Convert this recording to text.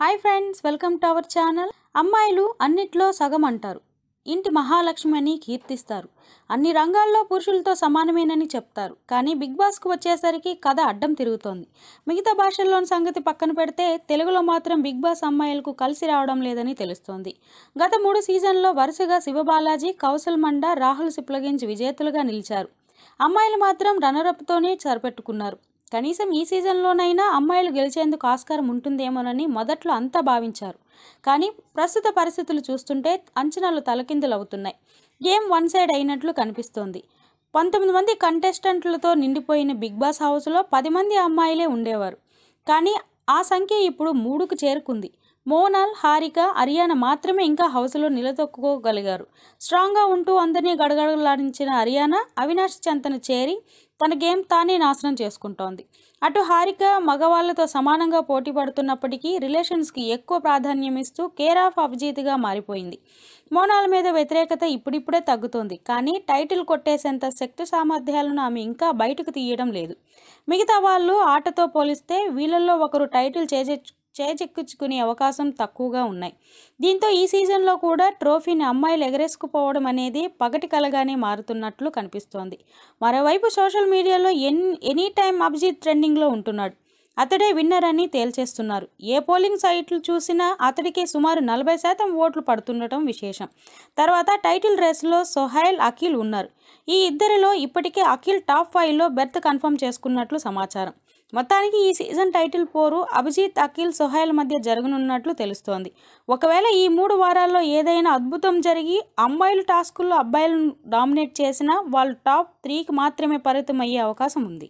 hi friends welcome to our channel అమ్మాయిలు అన్నిట్లో సగం అంటారు ఇంటి మహాలక్ష్మి అని కీర్తిస్తారు అన్ని రంగాల్లో పురుషులతో సమానమేనని చెప్తారు కానీ బిగ్ బాస్కు వచ్చేసరికి కథ అడ్డం తిరుగుతోంది మిగతా భాషల్లోని సంగతి పక్కన పెడితే తెలుగులో మాత్రం బిగ్ బాస్ అమ్మాయిలకు కలిసి రావడం లేదని తెలుస్తోంది గత మూడు సీజన్లో వరుసగా శివబాలాజీ కౌశల్ మండ రాహుల్ సిప్లగించి విజేతలుగా నిలిచారు అమ్మాయిలు మాత్రం రనరప్తోనే సరిపెట్టుకున్నారు కనీసం ఈ సీజన్లోనైనా అమ్మాయిలు గెలిచేందుకు ఆస్కారం ఉంటుందేమోనని మొదట్లో అంతా భావించారు కానీ ప్రస్తుత పరిస్థితులు చూస్తుంటే అంచనాలు తలకిందులవుతున్నాయి గేమ్ వన్ సైడ్ అయినట్లు కనిపిస్తోంది పంతొమ్మిది మంది కంటెస్టెంట్లతో నిండిపోయిన బిగ్ బాస్ హౌస్లో పది మంది అమ్మాయిలే ఉండేవారు కానీ ఆ సంఖ్య ఇప్పుడు మూడుకు చేరుకుంది మోనాల్ హారిక అరియానా మాత్రమే ఇంకా హౌస్లో నిలదొక్కుకోగలిగారు స్ట్రాంగ్గా ఉంటూ అందరినీ గడగడలాడించిన అరియానా అవినాష్ చెంతన చేరి తన గేమ్ తానే నాశనం చేసుకుంటోంది అటు హారిక మగవాళ్లతో సమానంగా పోటీ పడుతున్నప్పటికీ రిలేషన్స్కి ఎక్కువ ప్రాధాన్యం ఇస్తూ కేర్ ఆఫ్ అభిజీత్గా మారిపోయింది మోనాల మీద వ్యతిరేకత ఇప్పుడిప్పుడే తగ్గుతోంది కానీ టైటిల్ కొట్టేసేంత శక్తి సామర్థ్యాలను ఆమె ఇంకా బయటకు తీయడం లేదు మిగతా వాళ్ళు ఆటతో పోలిస్తే వీళ్ళల్లో ఒకరు టైటిల్ చేజెచ్చు చేజెక్కించుకునే అవకాశం తక్కువగా ఉన్నాయి దీంతో ఈ సీజన్లో కూడా ట్రోఫీని అమ్మాయిలు ఎగరేసుకుపోవడం అనేది పగటి కలగానే మారుతున్నట్లు కనిపిస్తోంది మరోవైపు సోషల్ మీడియాలో ఎన్ ఎనీ టైం అభిజిత్ ట్రెండింగ్లో ఉంటున్నాడు అతడే విన్నర్ అని తేల్చేస్తున్నారు ఏ పోలింగ్ సైట్లు చూసినా అతడికి సుమారు నలభై శాతం ఓట్లు పడుతుండటం విశేషం తర్వాత టైటిల్ రేస్లో సొహైల్ అఖిల్ ఉన్నారు ఈ ఇద్దరిలో ఇప్పటికే అఖిల్ టాప్ ఫైవ్లో బెర్త్ కన్ఫర్మ్ చేసుకున్నట్లు సమాచారం మొత్తానికి ఈ సీజన్ టైటిల్ పోరు అభిజిత్ అఖిల్ సొహైల్ మధ్య జరగనున్నట్లు తెలుస్తోంది ఒకవేళ ఈ మూడు వారాల్లో ఏదైనా అద్భుతం జరిగి అమ్మాయిలు టాస్కుల్లో అబ్బాయిలను డామినేట్ చేసినా వాళ్ళు టాప్ త్రీకి మాత్రమే పరితమయ్యే అవకాశం ఉంది